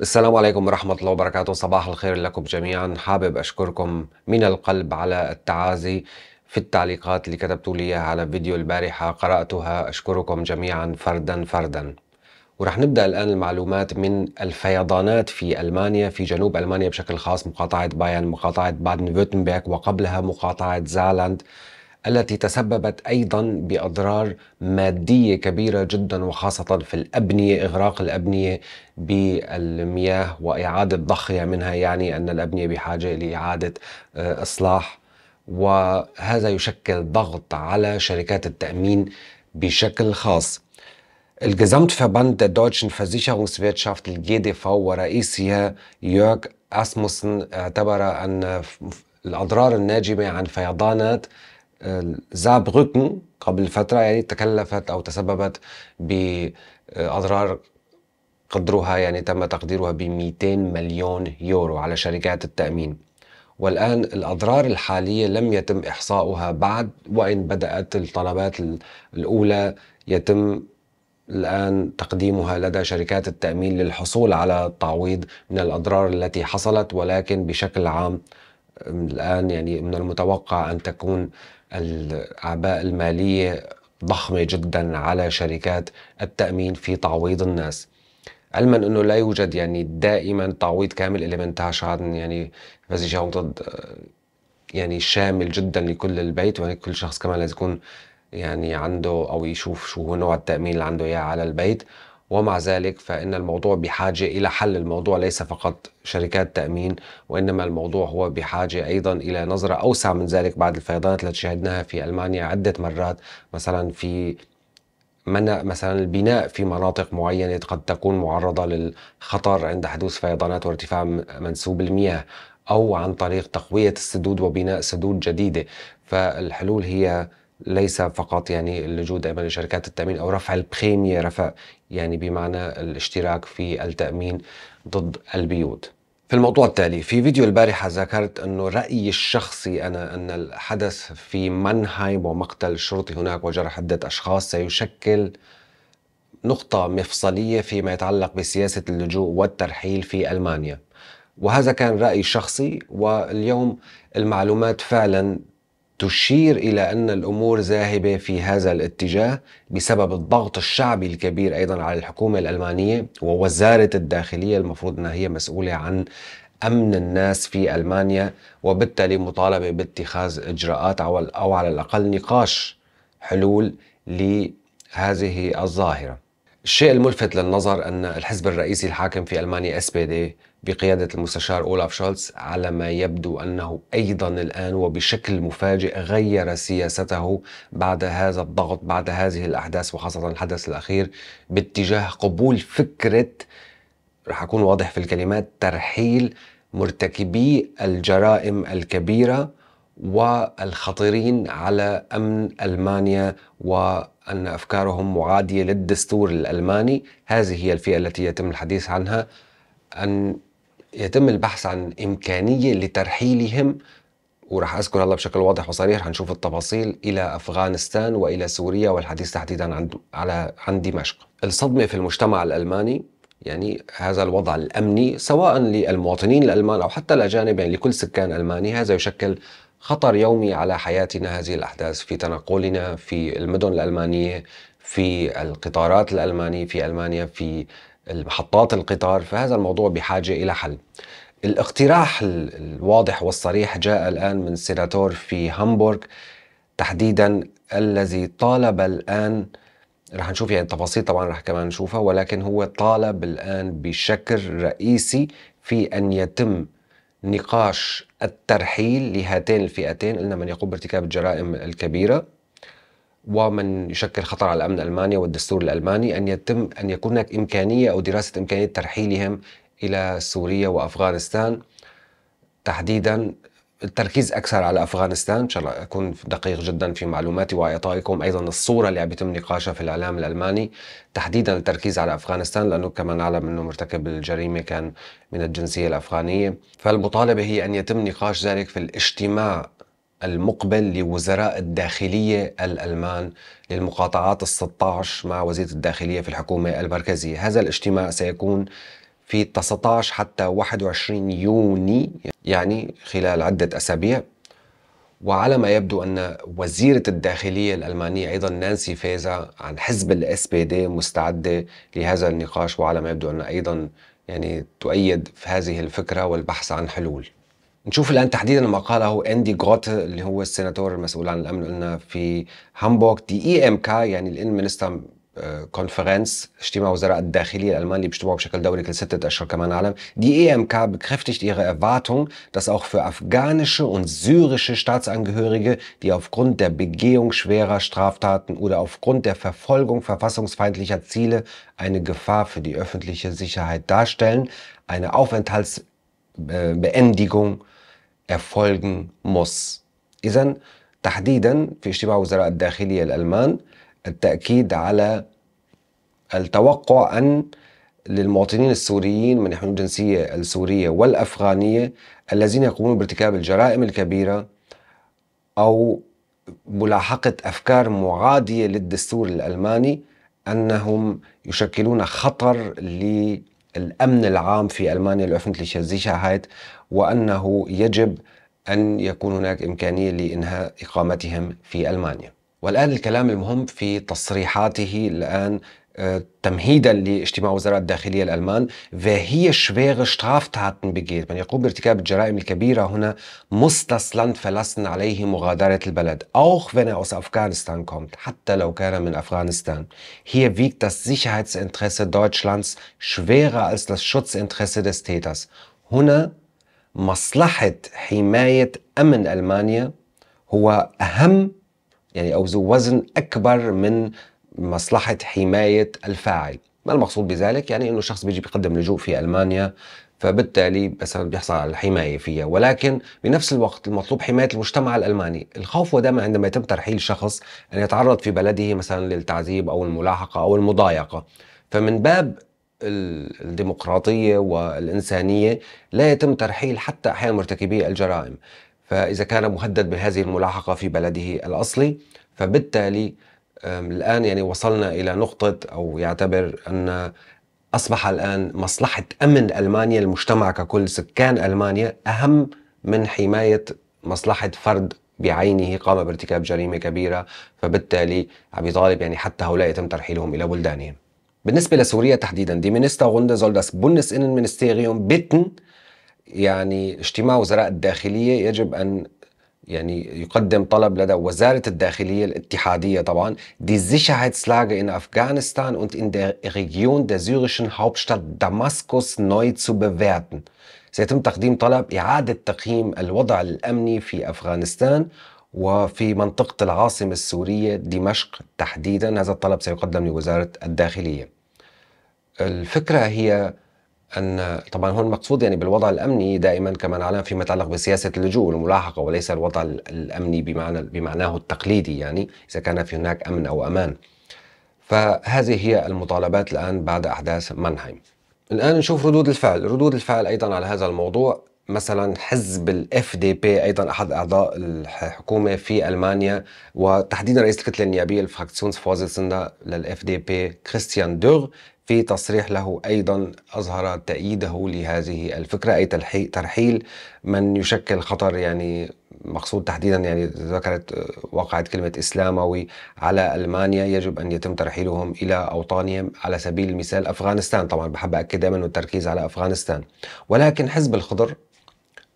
السلام عليكم ورحمة الله وبركاته صباح الخير لكم جميعا حابب أشكركم من القلب على التعازي في التعليقات اللي كتبتوا لي على فيديو البارحة قرأتها أشكركم جميعا فردا فردا ورح نبدأ الآن المعلومات من الفيضانات في ألمانيا في جنوب ألمانيا بشكل خاص مقاطعة باين مقاطعة بادن فوتنبيك وقبلها مقاطعة زالاند التي تسببت ايضا باضرار ماديه كبيره جدا وخاصه في الابنيه اغراق الابنيه بالمياه واعاده ضخها منها يعني ان الابنيه بحاجه لاعاده آه، اصلاح وهذا يشكل ضغط على شركات التامين بشكل خاص. Gesamtverband der deutschen Versicherungswirtschaft GDV ورئيسها يورك أسموسن اعتبر أن الأضرار الناجمة عن فيضانات آه، زابروكن قبل فترة يعني تكلفت أو تسببت بأضرار قدرها يعني تم تقديرها ب 200 مليون يورو على شركات التأمين والآن الأضرار الحالية لم يتم إحصاؤها بعد وإن بدأت الطلبات الأولى يتم الآن تقديمها لدى شركات التأمين للحصول على تعويض من الأضرار التي حصلت ولكن بشكل عام آه، الآن يعني من المتوقع أن تكون الأعباء المالية ضخمة جدا على شركات التأمين في تعويض الناس علما انه لا يوجد يعني دائما تعويض كامل اللي منتهاش عن يعني فازي يعني شامل جدا لكل البيت يعني كل شخص كمان لازم يكون يعني عنده او يشوف شو هو نوع التامين اللي عنده اياه على البيت ومع ذلك فإن الموضوع بحاجة إلى حل الموضوع ليس فقط شركات تأمين وإنما الموضوع هو بحاجة أيضا إلى نظرة أوسع من ذلك بعد الفيضانات التي شهدناها في ألمانيا عدة مرات مثلا في منع مثلا البناء في مناطق معينة قد تكون معرضة للخطر عند حدوث فيضانات وارتفاع منسوب المياه أو عن طريق تقوية السدود وبناء سدود جديدة فالحلول هي ليس فقط يعني اللجوء دائما لشركات التامين او رفع البريميه رفع يعني بمعنى الاشتراك في التأمين ضد البيوت في الموضوع التالي في فيديو البارحة ذكرت أنه رأيي الشخصي أنا أن الحدث في منهايم ومقتل شرطي هناك وجرح عدة أشخاص سيشكل نقطة مفصلية فيما يتعلق بسياسة اللجوء والترحيل في ألمانيا وهذا كان رأي شخصي واليوم المعلومات فعلا تشير الى ان الامور ذاهبه في هذا الاتجاه بسبب الضغط الشعبي الكبير ايضا على الحكومه الالمانيه ووزاره الداخليه المفروض انها هي مسؤوله عن امن الناس في المانيا وبالتالي مطالبه باتخاذ اجراءات او على الاقل نقاش حلول لهذه الظاهره. الشيء الملفت للنظر أن الحزب الرئيسي الحاكم في ألمانيا اس بي دي بقيادة المستشار أولاف شولتز على ما يبدو أنه أيضا الآن وبشكل مفاجئ غير سياسته بعد هذا الضغط بعد هذه الأحداث وخاصة الحدث الأخير باتجاه قبول فكرة رح أكون واضح في الكلمات ترحيل مرتكبي الجرائم الكبيرة والخطيرين على امن المانيا وان افكارهم معاديه للدستور الالماني، هذه هي الفئه التي يتم الحديث عنها ان يتم البحث عن امكانيه لترحيلهم وراح اذكر هلا بشكل واضح وصريح حنشوف التفاصيل الى افغانستان والى سوريا والحديث تحديدا عن على عن دمشق. الصدمه في المجتمع الالماني يعني هذا الوضع الامني سواء للمواطنين الالمان او حتى الاجانب يعني لكل سكان الماني هذا يشكل خطر يومي على حياتنا هذه الأحداث في تنقلنا في المدن الألمانية في القطارات الألمانية في ألمانيا في محطات القطار فهذا الموضوع بحاجة إلى حل الاقتراح الواضح والصريح جاء الآن من سيناتور في هامبورغ تحديدا الذي طالب الآن رح نشوف يعني التفاصيل طبعا رح كمان نشوفها ولكن هو طالب الآن بشكل رئيسي في أن يتم نقاش الترحيل لهاتين الفئتين قلنا من يقوم بارتكاب الجرائم الكبيرة ومن يشكل خطر على الأمن الألماني والدستور الألماني أن يتم أن يكون هناك إمكانية أو دراسة إمكانية ترحيلهم إلى سوريا وأفغانستان تحديدا التركيز اكثر على افغانستان ان شاء الله اكون دقيق جدا في معلوماتي واعطائكم ايضا الصوره اللي عم يتم نقاشها في الاعلام الالماني تحديدا التركيز على افغانستان لانه كما نعلم انه مرتكب الجريمه كان من الجنسيه الافغانيه فالمطالبه هي ان يتم نقاش ذلك في الاجتماع المقبل لوزراء الداخلية الألمان للمقاطعات ال16 مع وزير الداخلية في الحكومة المركزية هذا الاجتماع سيكون في 19 حتى 21 يوني يعني خلال عدة أسابيع وعلى ما يبدو أن وزيرة الداخلية الألمانية أيضا نانسي فيزا عن حزب الاس بي دي مستعدة لهذا النقاش وعلى ما يبدو أن أيضا يعني تؤيد في هذه الفكرة والبحث عن حلول نشوف الآن تحديدا ما قاله أندي غوت اللي هو السناتور المسؤول عن الأمن قلنا في هامبورغ دي إي إم كا يعني الإن كونفرنس اجتماع وزراء الداخلية الألمان اللي بيجتمعوا بشكل دوري كل ستة أشهر die EMK e bekräftigt ihre Erwartung, dass auch für afghanische und syrische Staatsangehörige, die aufgrund der Begehung schwerer Straftaten oder aufgrund der Verfolgung verfassungsfeindlicher Ziele eine Gefahr für die öffentliche Sicherheit darstellen, eine Aufenthaltsbeendigung erfolgen muss. إذا تحديدا في اجتماع وزراء الداخلية الألمان التأكيد على التوقع أن للمواطنين السوريين من يحملون الجنسية السورية والأفغانية الذين يقومون بارتكاب الجرائم الكبيرة أو ملاحقة أفكار معادية للدستور الألماني أنهم يشكلون خطر للأمن العام في ألمانيا زيشاهايت وأنه يجب أن يكون هناك إمكانية لإنهاء إقامتهم في ألمانيا والآن الكلام المهم في تصريحاته الآن آه، تمهيدا لاجتماع وزراء الداخلية الألمان وهي schwere Straftaten بجيت من يقوم بارتكاب الجرائم الكبيرة هنا مستسلا فلسن عليه مغادرة البلد auch wenn اوس افغانستان كومت حتى لو كان من أفغانستان hier wiegt das Sicherheitsinteresse Deutschlands schwerer als das Schutzinteresse des Täters هنا مصلحة حماية أمن ألمانيا هو أهم يعني أو ذو وزن أكبر من مصلحة حماية الفاعل ما المقصود بذلك؟ يعني أنه شخص بيجي بيقدم لجوء في ألمانيا فبالتالي مثلا بيحصل على الحمايه فيها ولكن بنفس الوقت المطلوب حمايه المجتمع الالماني الخوف هو دائما عندما يتم ترحيل شخص ان يتعرض في بلده مثلا للتعذيب او الملاحقه او المضايقه فمن باب الديمقراطيه والانسانيه لا يتم ترحيل حتى احيانا مرتكبي الجرائم فإذا كان مهدد بهذه الملاحقة في بلده الأصلي فبالتالي الآن يعني وصلنا إلى نقطة أو يعتبر أن أصبح الآن مصلحة أمن ألمانيا المجتمع ككل سكان ألمانيا أهم من حماية مصلحة فرد بعينه قام بارتكاب جريمة كبيرة فبالتالي عم يطالب يعني حتى هؤلاء يتم ترحيلهم إلى بلدانهم بالنسبة لسوريا تحديدا دي غندا زولدس بونس إن Bundesinnenministerium بيتن يعني اجتماع وزراء الداخليه يجب ان يعني يقدم طلب لدى وزارة الداخلية الاتحادية طبعا die Sicherheitslage in Afghanistan und in der Region der syrischen Hauptstadt Damaskus neu zu bewerten. سيتم تقديم طلب إعادة تقييم الوضع الأمني في أفغانستان وفي منطقة العاصمة السورية دمشق تحديدا هذا الطلب سيقدم لوزارة الداخلية الفكرة هي ان طبعا هون مقصود يعني بالوضع الامني دائما كما نعلم فيما يتعلق بسياسه اللجوء والملاحقه وليس الوضع الامني بمعنى بمعناه التقليدي يعني اذا كان في هناك امن او امان. فهذه هي المطالبات الان بعد احداث مانهايم. الان نشوف ردود الفعل، ردود الفعل ايضا على هذا الموضوع مثلا حزب الاف دي بي ايضا احد اعضاء الحكومه في المانيا وتحديدا رئيس الكتله النيابيه فوزيسندا للاف دي بي كريستيان دوغ في تصريح له ايضا اظهر تأييده لهذه الفكره اي ترحيل من يشكل خطر يعني مقصود تحديدا يعني ذكرت آه، وقعت كلمه اسلاموي على المانيا يجب ان يتم ترحيلهم الى اوطانهم على سبيل المثال افغانستان طبعا بحب اكد دائما التركيز على افغانستان ولكن حزب الخضر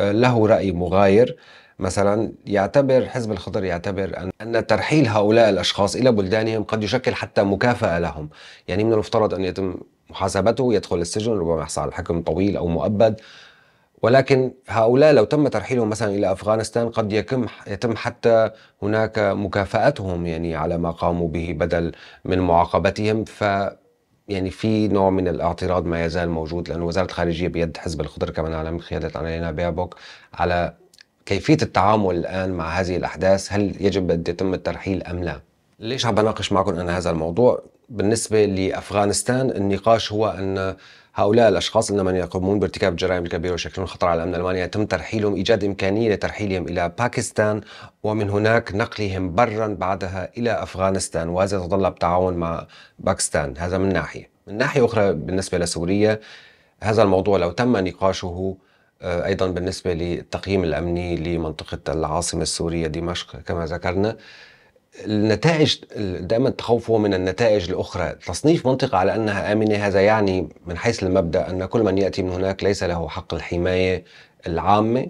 له رأي مغاير مثلا يعتبر حزب الخضر يعتبر أن ترحيل هؤلاء الأشخاص إلى بلدانهم قد يشكل حتى مكافأة لهم يعني من المفترض أن يتم محاسبته يدخل السجن ربما يحصل على حكم طويل أو مؤبد ولكن هؤلاء لو تم ترحيلهم مثلا الى افغانستان قد يتم يتم حتى هناك مكافاتهم يعني على ما قاموا به بدل من معاقبتهم ف يعني في نوع من الاعتراض ما يزال موجود لانه وزارة الخارجية بيد حزب الخضر كمان على من قيادة علينا بيربوك على كيفية التعامل الآن مع هذه الأحداث هل يجب أن يتم الترحيل أم لا؟ ليش عم بناقش معكم أنا هذا الموضوع؟ بالنسبة لأفغانستان النقاش هو أن هؤلاء الأشخاص إنما يقومون بارتكاب الجرائم الكبيرة ويشكلون خطر على الأمن الألماني يتم ترحيلهم إيجاد إمكانية لترحيلهم إلى باكستان ومن هناك نقلهم برا بعدها إلى أفغانستان وهذا يتطلب تعاون مع باكستان هذا من ناحية من ناحية أخرى بالنسبة لسوريا هذا الموضوع لو تم نقاشه آه، أيضا بالنسبة للتقييم الأمني لمنطقة العاصمة السورية دمشق كما ذكرنا النتائج دائما التخوف هو من النتائج الاخرى، تصنيف منطقه على انها امنه هذا يعني من حيث المبدا ان كل من ياتي من هناك ليس له حق الحمايه العامه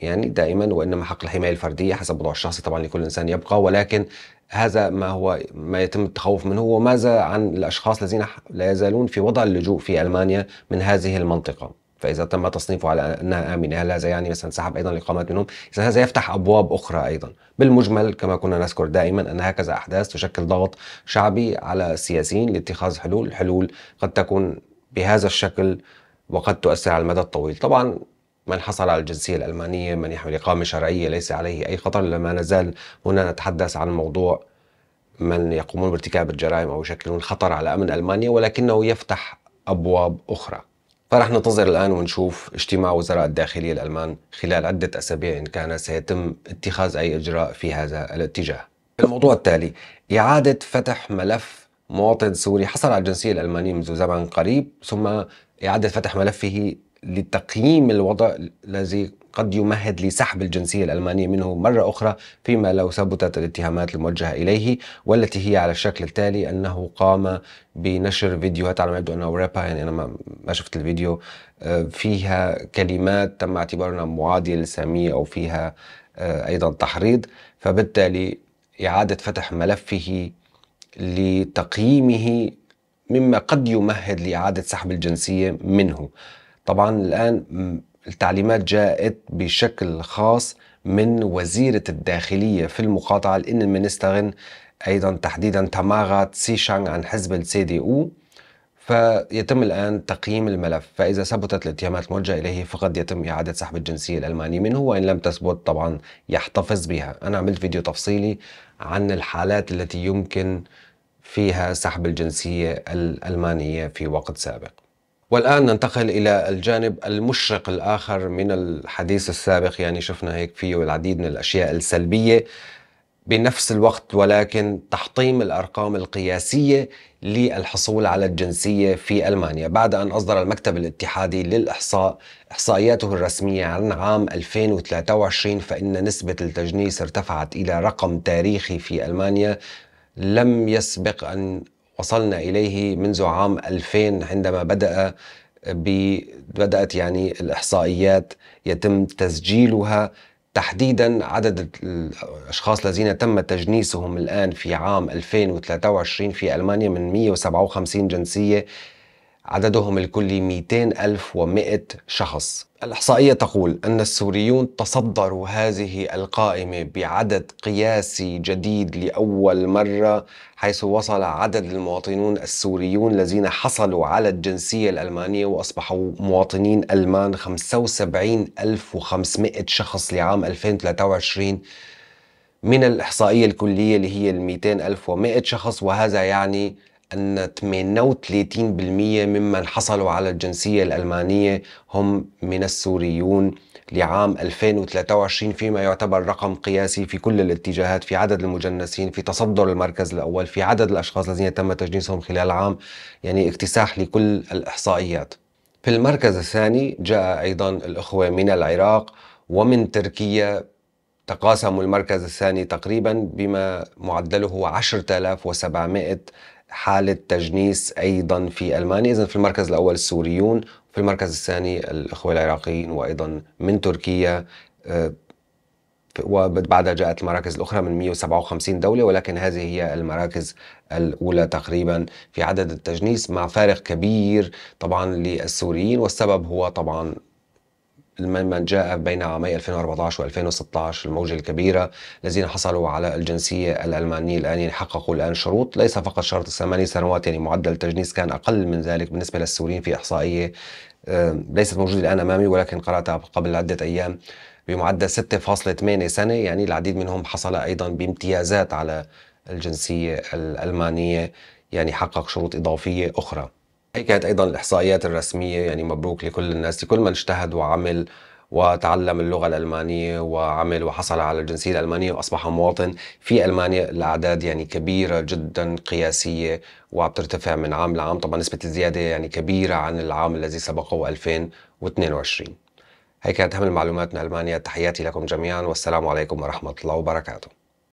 يعني دائما وانما حق الحمايه الفرديه حسب وضعه الشخصي طبعا لكل انسان يبقى ولكن هذا ما هو ما يتم التخوف منه وماذا عن الاشخاص الذين لا يزالون في وضع اللجوء في المانيا من هذه المنطقه؟ فاذا تم تصنيفه على انها امنه هل هذا يعني مثلا سحب ايضا الاقامات منهم؟ اذا هذا يفتح ابواب اخرى ايضا. بالمجمل كما كنا نذكر دائما ان هكذا احداث تشكل ضغط شعبي على السياسيين لاتخاذ حلول، الحلول قد تكون بهذا الشكل وقد تؤثر على المدى الطويل. طبعا من حصل على الجنسية الألمانية من يحمل إقامة شرعية ليس عليه أي خطر لما نزال هنا نتحدث عن موضوع من يقومون بارتكاب الجرائم أو يشكلون خطر على أمن ألمانيا ولكنه يفتح أبواب أخرى فرح ننتظر الآن ونشوف اجتماع وزراء الداخلية الألمان خلال عدة أسابيع إن كان سيتم اتخاذ أي إجراء في هذا الاتجاه الموضوع التالي إعادة فتح ملف مواطن سوري حصل على الجنسية الألمانية منذ زمن قريب ثم إعادة فتح ملفه لتقييم الوضع الذي قد يمهد لسحب الجنسية الألمانية منه مرة أخرى فيما لو ثبتت الاتهامات الموجهة إليه والتي هي على الشكل التالي أنه قام بنشر فيديوهات على ما يبدو أنه رابا يعني أنا ما شفت الفيديو آه، فيها كلمات تم اعتبارها معادية للسامية أو فيها آه، أيضا تحريض فبالتالي إعادة فتح ملفه لتقييمه مما قد يمهد لإعادة سحب الجنسية منه طبعا الآن التعليمات جاءت بشكل خاص من وزيرة الداخلية في المقاطعة الإنمنسترين أيضا تحديدا تمارا تسيشانغ عن حزب السي دي أو فيتم الآن تقييم الملف فإذا ثبتت الاتهامات الموجهة إليه فقد يتم إعادة سحب الجنسية الألمانية منه وإن لم تثبت طبعا يحتفظ بها أنا عملت فيديو تفصيلي عن الحالات التي يمكن فيها سحب الجنسية الألمانية في وقت سابق والآن ننتقل إلى الجانب المشرق الآخر من الحديث السابق يعني شفنا هيك فيه العديد من الأشياء السلبية بنفس الوقت ولكن تحطيم الارقام القياسيه للحصول على الجنسيه في المانيا بعد ان اصدر المكتب الاتحادي للاحصاء احصائياته الرسميه عن عام 2023 فان نسبه التجنيس ارتفعت الى رقم تاريخي في المانيا لم يسبق ان وصلنا إليه منذ عام 2000 عندما بدأ بدأت يعني الإحصائيات يتم تسجيلها تحديدا عدد الاشخاص الذين تم تجنيسهم الان في عام 2023 في المانيا من 157 جنسيه عددهم الكلي 200,100 شخص الإحصائية تقول أن السوريون تصدروا هذه القائمة بعدد قياسي جديد لأول مرة حيث وصل عدد المواطنون السوريون الذين حصلوا على الجنسية الألمانية وأصبحوا مواطنين ألمان 75,500 شخص لعام 2023 من الإحصائية الكلية اللي هي ال 200,100 شخص وهذا يعني أن 38% ممن حصلوا على الجنسية الألمانية هم من السوريون لعام 2023 فيما يعتبر رقم قياسي في كل الاتجاهات في عدد المجنسين في تصدر المركز الأول في عدد الأشخاص الذين تم تجنيسهم خلال عام يعني اكتساح لكل الإحصائيات في المركز الثاني جاء أيضا الأخوة من العراق ومن تركيا تقاسموا المركز الثاني تقريبا بما معدله 10700 حالة تجنيس أيضا في ألمانيا إذا في المركز الأول السوريون في المركز الثاني الإخوة العراقيين وأيضا من تركيا آه، وبعدها جاءت المراكز الأخرى من 157 دولة ولكن هذه هي المراكز الأولى تقريبا في عدد التجنيس مع فارق كبير طبعا للسوريين والسبب هو طبعا مما جاء بين عامي 2014 و2016 الموجة الكبيرة الذين حصلوا على الجنسية الألمانية الآن يعني حققوا الآن شروط ليس فقط شرط الثماني سنوات يعني معدل التجنيس كان أقل من ذلك بالنسبة للسوريين في إحصائية ليست موجودة الآن أمامي ولكن قرأتها قبل عدة أيام بمعدل 6.8 سنة يعني العديد منهم حصل أيضا بامتيازات على الجنسية الألمانية يعني حقق شروط إضافية أخرى هي كانت أيضا الإحصائيات الرسمية يعني مبروك لكل الناس لكل من اجتهد وعمل وتعلم اللغة الألمانية وعمل وحصل على الجنسية الألمانية وأصبح مواطن في ألمانيا الأعداد يعني كبيرة جدا قياسية وعم ترتفع من عام لعام طبعا نسبة الزيادة يعني كبيرة عن العام الذي سبقه 2022 هي كانت أهم المعلومات من ألمانيا تحياتي لكم جميعا والسلام عليكم ورحمة الله وبركاته